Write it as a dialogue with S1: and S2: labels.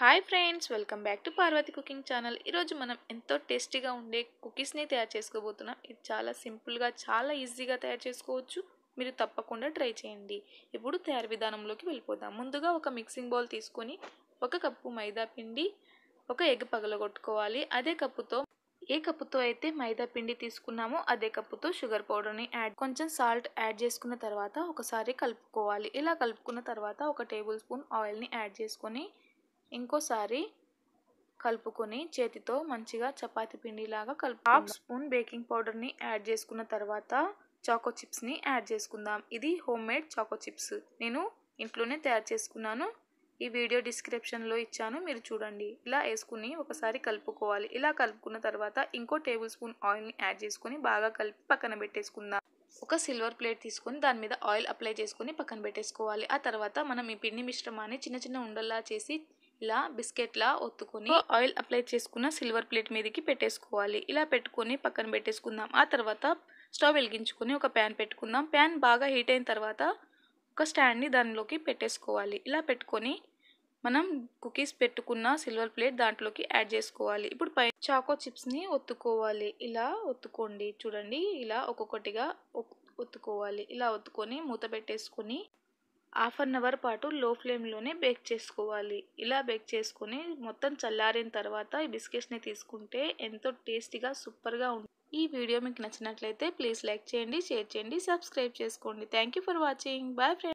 S1: hi friends welcome back to Parvathi cooking channel ఈరోజు మనం ఎంతో టేస్టీగా ఉండే కుకీస్ని తయారు చేసుకోబోతున్నాం ఇది చాలా సింపుల్గా చాలా ఈజీగా తయారు చేసుకోవచ్చు మీరు తప్పకుండా ట్రై చేయండి ఇప్పుడు తయారు విధానంలోకి వెళ్ళిపోదాం ముందుగా ఒక మిక్సింగ్ బౌల్ తీసుకొని ఒక కప్పు మైదా పిండి ఒక ఎగ్ పగలగొట్టుకోవాలి అదే కప్పుతో ఏ కప్పుతో అయితే మైదా పిండి తీసుకున్నామో అదే కప్పుతో షుగర్ పౌడర్ని యాడ్ కొంచెం సాల్ట్ యాడ్ చేసుకున్న తర్వాత ఒకసారి కలుపుకోవాలి ఇలా కలుపుకున్న తర్వాత ఒక టేబుల్ స్పూన్ ఆయిల్ని యాడ్ చేసుకొని ఇంకోసారి కలుపుకొని చేతితో మంచిగా చపాతి పిండిలాగా కలుపు హాఫ్ స్పూన్ బేకింగ్ పౌడర్ని యాడ్ చేసుకున్న తర్వాత చాకో చిప్స్ని యాడ్ చేసుకుందాం ఇది హోమ్ మేడ్ చాకో చిప్స్ నేను ఇంట్లోనే తయారు చేసుకున్నాను ఈ వీడియో డిస్క్రిప్షన్లో ఇచ్చాను మీరు చూడండి ఇలా వేసుకుని ఒకసారి కలుపుకోవాలి ఇలా కలుపుకున్న తర్వాత ఇంకో టేబుల్ స్పూన్ ఆయిల్ని యాడ్ చేసుకొని బాగా కలిపి పక్కన పెట్టేసుకుందాం ఒక సిల్వర్ ప్లేట్ తీసుకొని దాని మీద ఆయిల్ అప్లై చేసుకొని పక్కన పెట్టేసుకోవాలి ఆ తర్వాత మనం ఈ పిండి మిశ్రమాన్ని చిన్న చిన్న ఉండల్లా చేసి ఇలా బిస్కెట్లా ఒత్తుకొని ఆయిల్ అప్లై చేసుకున్న సిల్వర్ ప్లేట్ మీదకి పెట్టేసుకోవాలి ఇలా పెట్టుకొని పక్కన పెట్టేసుకుందాం ఆ తర్వాత స్టవ్ వెలిగించుకొని ఒక ప్యాన్ పెట్టుకుందాం ప్యాన్ బాగా హీట్ అయిన తర్వాత ఒక స్టాండ్ని దానిలోకి పెట్టేసుకోవాలి ఇలా పెట్టుకొని మనం కుకీస్ పెట్టుకున్న సిల్వర్ ప్లేట్ దాంట్లోకి యాడ్ చేసుకోవాలి ఇప్పుడు పై చాకో చిప్స్ని ఒత్తుకోవాలి ఇలా ఒత్తుకోండి చూడండి ఇలా ఒక్కొక్కటిగా ఒత్తుకోవాలి ఇలా ఒత్తుకొని మూత పెట్టేసుకొని హాఫ్ అన్ అవర్ పాటు లో ఫ్లేమ్లోనే బేక్ చేసుకోవాలి ఇలా బేక్ చేసుకొని మొత్తం చల్లారిన తర్వాత ఈ బిస్కెట్స్ని తీసుకుంటే ఎంతో టేస్టీగా సూపర్గా ఉంటుంది ఈ వీడియో మీకు నచ్చినట్లయితే ప్లీజ్ లైక్ చేయండి షేర్ చేయండి సబ్స్క్రైబ్ చేసుకోండి thank for watching bye friends